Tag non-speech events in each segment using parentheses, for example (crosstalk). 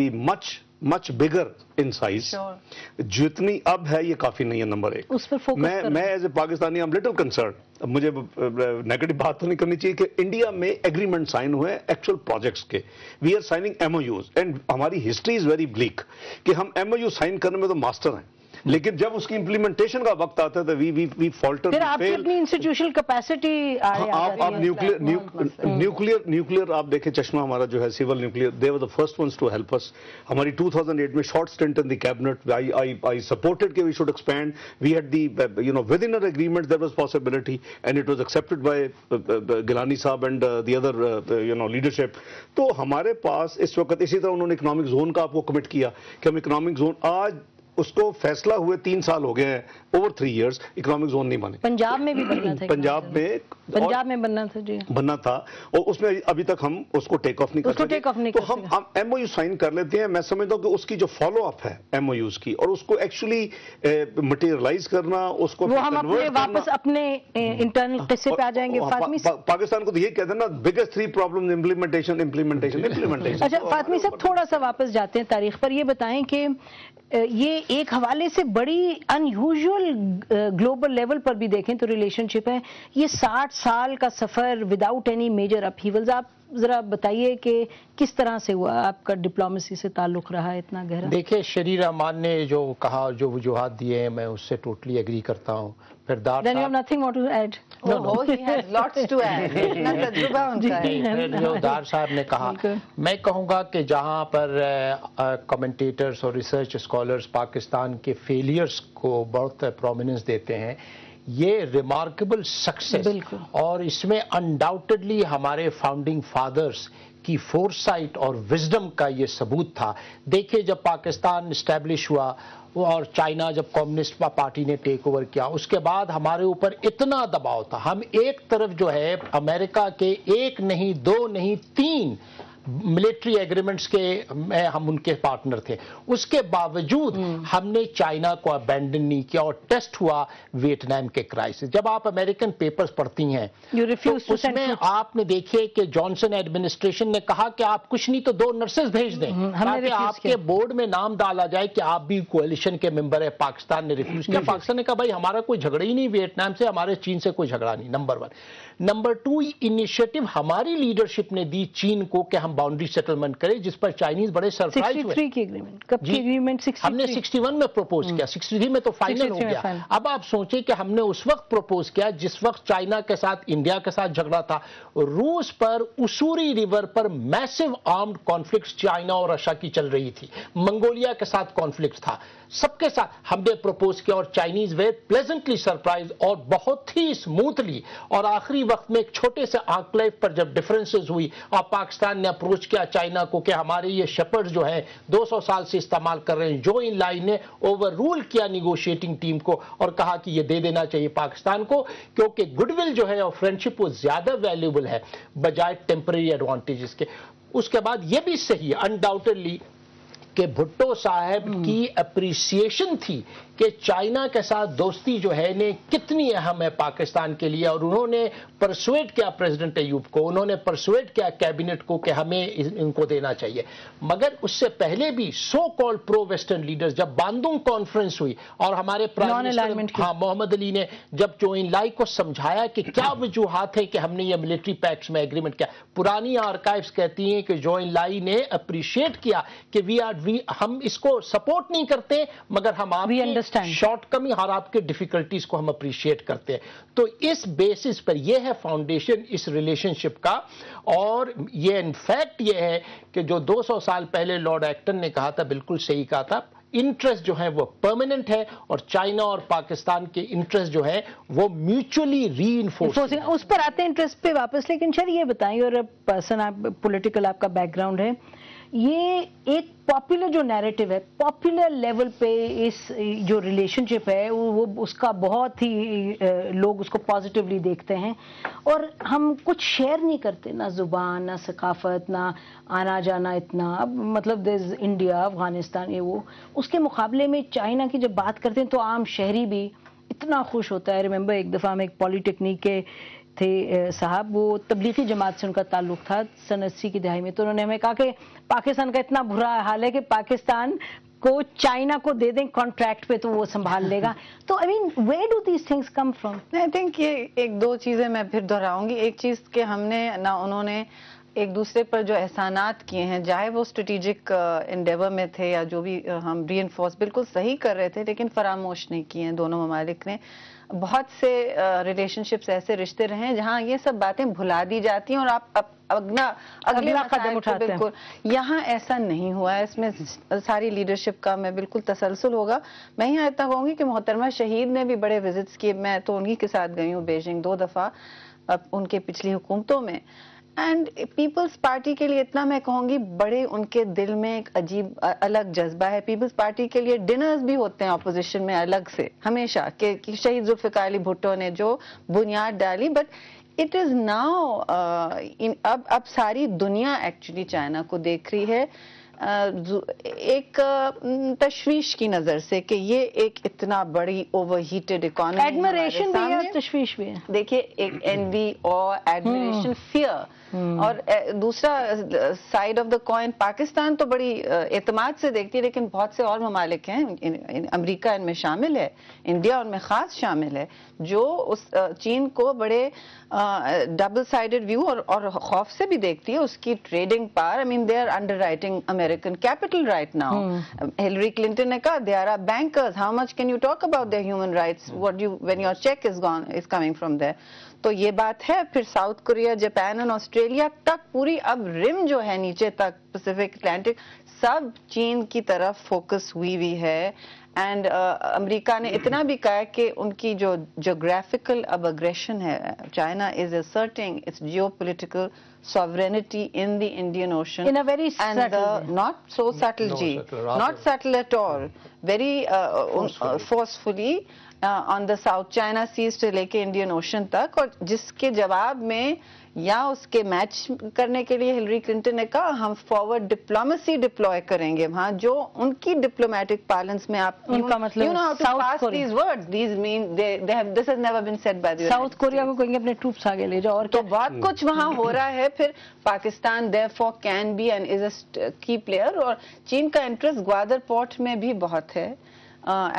B much much bigger in size जितनी अब है ये काफी नहीं है नंबर एक उस पर फोकस मैं मैं as a Pakistani I am little concern मुझे नेगेटिव बात तो नहीं करनी चाहिए कि इंडिया में एग्रीमेंट साइन हुए एक्चुअल प्रोजेक्ट्स के we are signing MOUs and हमारी हिस्ट्री इज वेरी ब्लीक कि हम एमओयू साइन करने में तो मास्टर हैं लेकिन जब उसकी इंप्लीमेंटेशन का वक्त आता था वी वी वी फॉल्टर अपनी इंस्टीट्यूशनल कैपेसिटी हाँ, आप आप न्यूक्लियर न्यूक्लियर न्यूक्लियर आप देखें चश्मा हमारा जो है civil nuclear they were the first ones to help us हमारी 2008 में short stint in the cabinet I I I supported के we should expand we had the you know within our agreement there was possibility and it was accepted by Gilani साहब and the other you know leadership तो हमारे पास इस वक्त इसी तरह उन्होंने economic zone का आपको कमिट किया कि हम इकोनॉमिक जोन आज उसको फैसला हुए तीन साल हो गए हैं over three years economic zone नहीं बने पंजाब में भी बनना था (clears throat) पंजाब में पंजाब में बनना था जी बनना था और उसमें अभी तक हम उसको टेक ऑफ नहीं कर टेक ऑफ नहीं तो हम हम एमओयू साइन कर लेते हैं मैं समझता हूँ कि उसकी जो फॉलो अप है एमओयूज की और उसको एक्चुअली मटेरियलाइज करना उसको वो हम अपने वापस अपने इंटरनल किस्से पे आ जाएंगे पाकिस्तान को तो ये कहते हैं ना biggest three problem implementation implementation implementation अच्छा फातमी साहब थोड़ा सा वापस जाते हैं तारीख पर ये बताएं कि ये एक हवाले से बड़ी अनयूजुअल ग्लोबल लेवल पर भी देखें तो रिलेशनशिप है ये 60 साल का सफ़र विदाउट एनी मेजर अपहीवल्स आप ज़रा बताइए कि किस तरह से हुआ आपका डिप्लोमेसी से ताल्लुक़ रहा इतना गहरा देखिए शरीर अमान ने जो कहा जो वजूहत दिए हैं मैं उससे टोटली एग्री करता हूँ फिर there nothing to add no, no. Oh, he has lots to add. (laughs) उदार साहब ने कहा मैं कहूँगा कि जहाँ पर कमेंटेटर्स और रिसर्च स्कॉलर्स पाकिस्तान के फेलियर्स को बहुत प्रोमिनेंस देते हैं ये रिमार्केबल सक्सेस और इसमें अनडाउटेडली हमारे फाउंडिंग फादर्स की फोरसाइट और विजडम का ये सबूत था देखिए जब पाकिस्तान इस्टेब्लिश हुआ और चाइना जब कम्युनिस्ट पार्टी ने टेक ओवर किया उसके बाद हमारे ऊपर इतना दबाव था हम एक तरफ जो है अमेरिका के एक नहीं दो नहीं तीन मिलिट्री एग्रीमेंट्स के में हम उनके पार्टनर थे उसके बावजूद हम्म। हमने चाइना को अबेंडन नहीं किया और टेस्ट हुआ वियतनाम के क्राइसिस जब आप अमेरिकन पेपर्स पढ़ती हैं तो उसमें आपने देखिए कि जॉनसन एडमिनिस्ट्रेशन ने कहा कि आप कुछ नहीं तो दो नर्सेज भेज दें हम्म, ताकि आपके बोर्ड में नाम डाला जाए कि आप भी कोलिशन के मेंबर है पाकिस्तान ने रिफ्यूज किया पाकिस्तान ने कहा भाई हमारा कोई झगड़ा ही नहीं वियतनाम से हमारे चीन से कोई झगड़ा नहीं number one number two initiative हमारी लीडरशिप ने दी चीन को कि हम बाउंड्री सेटलमेंट करे जिस पर चाइनीज बड़े सरप्राइज हुए की कब की एग्रीमेंट हमने 61 में प्रपोज किया 63 में तो फाइनल हो गया अब आप सोचे कि हमने उस वक्त प्रपोज किया जिस वक्त चाइना के साथ इंडिया के साथ झगड़ा था रूस पर उसूरी रिवर पर मैसिव आर्म्ड कॉन्फ्लिक्ट चाइना और रशिया की चल रही थी मंगोलिया के साथ कॉन्फ्लिक्ट था सबके साथ हमने प्रपोज किया और चाइनीज वे प्लेजेंटली सरप्राइज और बहुत ही स्मूथली और आखिरी वक्त में एक छोटे से आंकलेव पर जब डिफरेंसेस हुई और पाकिस्तान ने अप्रो अप्रोच किया चाइना को कि हमारे ये शपर्ड जो है 200 साल से इस्तेमाल कर रहे हैं जो इन लाइन ने ओवर रूल किया निगोशिएटिंग टीम को और कहा कि ये दे देना चाहिए पाकिस्तान को क्योंकि गुडविल जो है और फ्रेंडशिप वो ज्यादा वैल्यूबल है बजाय टेम्परेरी एडवांटेजेस के उसके बाद ये भी सही है अनडाउटेडली कि भुट्टो साहब हम्म। की अप्रिसिएशन थी कि चाइना के साथ दोस्ती जो है ने कितनी अहम है पाकिस्तान के लिए और उन्होंने परसुएट किया प्रेसिडेंट अयूब को उन्होंने परसुएट किया कैबिनेट को कि हमें इनको देना चाहिए मगर उससे पहले भी so called pro western leaders जब बांदुंग कॉन्फ्रेंस हुई और हमारे हाँ मोहम्मद अली ने जब इन लाई को समझाया कि क्या हम्म। वजूहत है कि हमने ये मिलिट्री पैक्ट में एग्रीमेंट किया पुरानी आर्काइव्स कहती हैं कि जोइन लाई ने अप्रिशिएट किया कि वी आर वी हम इसको सपोर्ट नहीं करते मगर हम आपकी अंडरस्टैंड शॉर्टकमी और आपके डिफिकल्टीज को हम अप्रिशिएट करते हैं तो इस बेसिस पर यह है फाउंडेशन इस रिलेशनशिप का और ये इनफैक्ट ये है कि जो 200 साल पहले लॉर्ड एक्टन ने कहा था बिल्कुल सही कहा था इंटरेस्ट जो है वो परमानेंट है और चाइना और पाकिस्तान के इंटरेस्ट जो है वो म्यूचुअली री इन्फोर्सिंग उस पर आते हैं इंटरेस्ट पे वापस लेकिन सर ये बताएं और पर्सन आप पॉलिटिकल आपका बैकग्राउंड है ये एक पॉपुलर जो नैरेटिव है पॉपुलर लेवल पे इस जो रिलेशनशिप है वो उसका बहुत ही लोग उसको पॉजिटिवली देखते हैं और हम कुछ शेयर नहीं करते ना ज़ुबान ना सकाफत ना आना जाना इतना अब मतलब दिस इंडिया अफ़गानिस्तान ये वो उसके मुकाबले में चाइना की जब बात करते हैं तो आम शहरी भी इतना खुश होता है रिमेंबर एक दफ़ा हम एक पॉलीटेक्निक के थे साहब वो तबलीगी जमात से उनका ताल्लुक था सन अस्सी की दहाई में तो उन्होंने हमें कहा कि पाकिस्तान का इतना बुरा हाल है कि पाकिस्तान को चाइना को दे दें कॉन्ट्रैक्ट पे तो वो संभाल लेगा (laughs) तो I mean they do these things come from I think ये एक दो चीज़ें मैं फिर दोहराऊंगी एक चीज़ के हमने ना उन्होंने एक दूसरे पर जो एहसानात किए हैं चाहे वो स्ट्रेटिजिक इंडेवर uh, में थे या जो भी uh, हम री बिल्कुल सही कर रहे थे लेकिन फरामोश नहीं किए हैं दोनों ममालिक ने बहुत से रिलेशनशिप्स uh, ऐसे रिश्ते रहे हैं जहाँ ये सब बातें भुला दी जाती हैं और आप अगला अगला कदम तो उठाते बिल्कुल यहाँ ऐसा नहीं हुआ है इसमें सारी लीडरशिप का मैं बिल्कुल तसलसल होगा मैं यहाँ इतना कहूंगी कि मोहतरमा शहीद ने भी बड़े विजिट्स किए मैं तो उन्हीं के साथ गई हूँ बेजिंग दो दफ़ा उनके पिछली हुकूमतों में एंड पीपल्स पार्टी के लिए इतना मैं कहूंगी बड़े उनके दिल में एक अजीब अलग जज्बा है पीपल्स पार्टी के लिए डिनर्स भी होते हैं ऑपोजिशन में अलग से हमेशा कि, के शहीद जुल्फिकार अली भुट्टो ने जो बुनियाद डाली बट इट इज़ नाउ अब अब सारी दुनिया एक्चुअली चाइना को देख रही है एक तशवीश की नज़र से कि ये एक इतना बड़ी ओवरहीटेड हीटेड इकोनॉमी भी है तश्वीश भी है देखिए एक एनवी हम्म। हम्म। और एडमिरेशन फियर और दूसरा side of the coin Pakistan तो बड़ी एतमाद से देखती है लेकिन बहुत से और ममालिक हैं अमरीका इनमें शामिल है इंडिया उनमें ख़ास शामिल है जो उस चीन को बड़े डबल साइडेड व्यू और, और खौफ से भी देखती है उसकी ट्रेडिंग पार I mean they are underwriting America American capital right now. Mm. Um, Hillary Clinton ne kaha, there are bankers. How much can you talk about their human rights? Mm. What you when your check is gone is coming from there. तो ये बात है फिर South Korea Japan और Australia तक पूरी अब rim जो है नीचे तक पैसिफिक अटलांटिक सब चीन की तरफ फोकस हुई हुई है एंड uh, अमेरिका ने इतना भी कहा कि उनकी जो जोग्राफिकल अब अग्रेशन है China is asserting its geopolitical sovereignty in the Indian ocean in a very and not so settle जी not settle at all very forcefully on the South China seas से लेके Indian ocean तक और जिसके जवाब में या उसके मैच करने के लिए हिलरी क्लिंटन ने कहा हम फॉरवर्ड डिप्लोमेसी डिप्लॉय करेंगे वहां जो उनकी डिप्लोमेटिक पैलेंस में आप उनका मतलब you know words mean they they have this has never been said by the South Korea को कहेंगे अपने ट्रूप्स आगे ले जाओ और तो बहुत कुछ वहां हो रहा है फिर Pakistan therefore can be and is a key player और चीन का इंटरेस्ट ग्वादर पोर्ट में भी बहुत है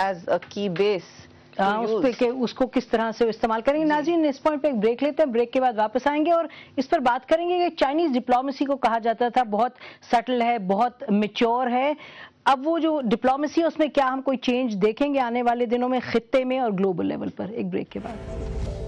एज अ की बेस तो हाँ, उस पे के उसको किस तरह से इस्तेमाल करेंगे नाजीन इस पॉइंट पे एक ब्रेक लेते हैं ब्रेक के बाद वापस आएंगे और इस पर बात करेंगे कि चाइनीज डिप्लोमेसी को कहा जाता था बहुत सटल है बहुत मेच्योर है अब वो जो डिप्लोमेसी है उसमें क्या हम कोई चेंज देखेंगे आने वाले दिनों में खत्े में और ग्लोबल लेवल पर एक ब्रेक के बाद